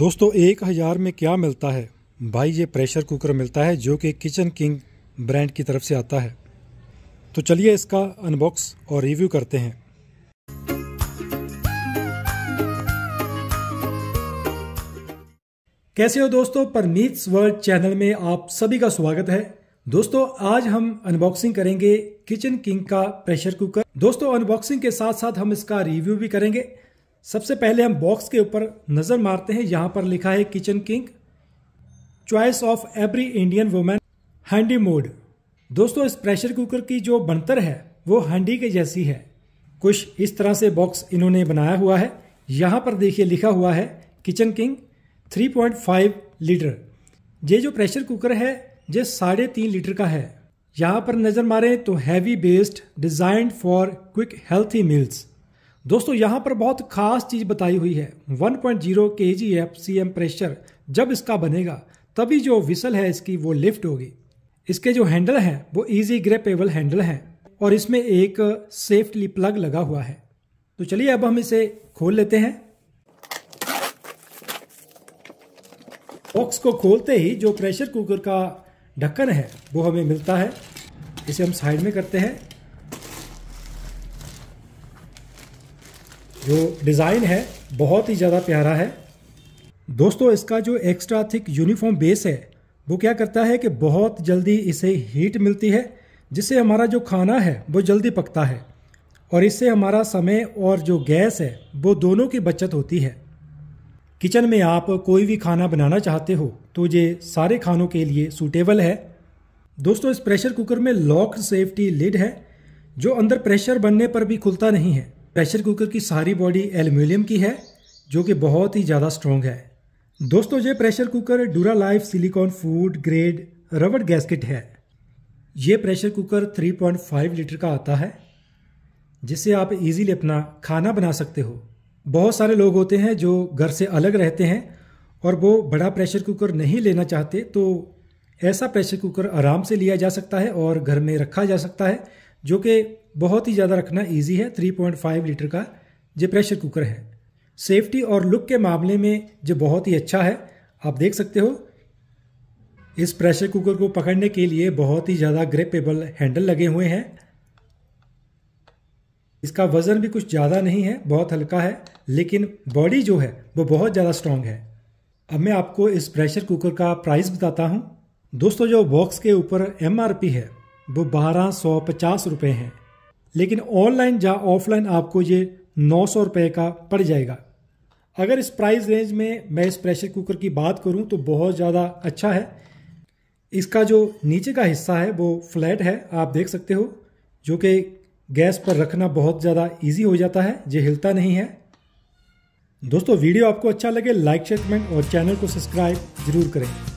दोस्तों एक हज़ार में क्या मिलता है भाई ये प्रेशर कुकर मिलता है जो कि किचन किंग ब्रांड की तरफ से आता है तो चलिए इसका अनबॉक्स और रिव्यू करते हैं कैसे हो दोस्तों परमीत वर्ल्ड चैनल में आप सभी का स्वागत है दोस्तों आज हम अनबॉक्सिंग करेंगे किचन किंग का प्रेशर कुकर दोस्तों अनबॉक्सिंग के साथ साथ हम इसका रिव्यू भी करेंगे सबसे पहले हम बॉक्स के ऊपर नज़र मारते हैं यहां पर लिखा है Kitchen King choice of every Indian women handy mode दोस्तों इस प्रेशर कुकर की जो बनतर है वो हैंडी के जैसी है कुछ इस तरह से बॉक्स इन्होंने बनाया हुआ है यहां पर देखिए लिखा हुआ है किचन किंग 3.5 लीटर ये जो प्रेशर कुकर है ये साढ़े तीन लीटर का है यहाँ पर नज़र मारें तो heavy based designed for quick healthy meals दोस्तों यहाँ पर बहुत खास चीज़ बताई हुई है 1.0 पॉइंट जीरो के G F C M pressure जब इसका बनेगा तभी जो विसल है इसकी वो लिफ्ट होगी इसके जो हैंडल हैं वो इजी ग्रेपेबल हैंडल हैं और इसमें एक सेफ्टली प्लग लगा हुआ है तो चलिए अब हम इसे खोल लेते हैं बॉक्स को खोलते ही जो प्रेशर कुकर का ढक्कन है वो हमें मिलता है इसे हम साइड में करते हैं जो डिज़ाइन है बहुत ही ज़्यादा प्यारा है दोस्तों इसका जो एक्स्ट्रा थिक यूनिफॉर्म बेस है वो क्या करता है कि बहुत जल्दी इसे हीट मिलती है जिससे हमारा जो खाना है वो जल्दी पकता है और इससे हमारा समय और जो गैस है वो दोनों की बचत होती है किचन में आप कोई भी खाना बनाना चाहते हो तो ये सारे खानों के लिए सूटेबल है दोस्तों इस प्रेशर कुकर में लॉक सेफ्टी लिड है जो अंदर प्रेशर बनने पर भी खुलता नहीं है प्रेशर कुकर की सारी बॉडी एल्यूमिनियम की है जो कि बहुत ही ज़्यादा स्ट्रॉन्ग है दोस्तों ये pressure cooker dura life silicone food grade रबड़ गैसकेट है ये प्रेशर कुकर 3.5 लीटर का आता है जिससे आप इजीली अपना खाना बना सकते हो बहुत सारे लोग होते हैं जो घर से अलग रहते हैं और वो बड़ा प्रेशर कुकर नहीं लेना चाहते तो ऐसा प्रेशर कुकर आराम से लिया जा सकता है और घर में रखा जा सकता है जो कि बहुत ही ज़्यादा रखना ईजी है 3.5 लीटर का जो प्रेशर कुकर है सेफ्टी और लुक के मामले में जो बहुत ही अच्छा है आप देख सकते हो इस प्रेशर कुकर को पकड़ने के लिए बहुत ही ज़्यादा ग्रेपेबल हैंडल लगे हुए हैं इसका वज़न भी कुछ ज़्यादा नहीं है बहुत हल्का है लेकिन बॉडी जो है वो बहुत ज़्यादा स्ट्रांग है अब मैं आपको इस प्रेशर कुकर का प्राइस बताता हूँ दोस्तों जो बॉक्स के ऊपर एम है वो बारह सौ पचास रुपये हैं लेकिन ऑनलाइन या ऑफलाइन आपको ये नौ सौ रुपये का पड़ जाएगा अगर इस प्राइस रेंज में मैं इस प्रेशर कुकर की बात करूं तो बहुत ज़्यादा अच्छा है इसका जो नीचे का हिस्सा है वो फ्लैट है आप देख सकते हो जो कि गैस पर रखना बहुत ज़्यादा इजी हो जाता है ये हिलता नहीं है दोस्तों वीडियो आपको अच्छा लगे लाइक शेयर कमेंट और चैनल को सब्सक्राइब जरूर करें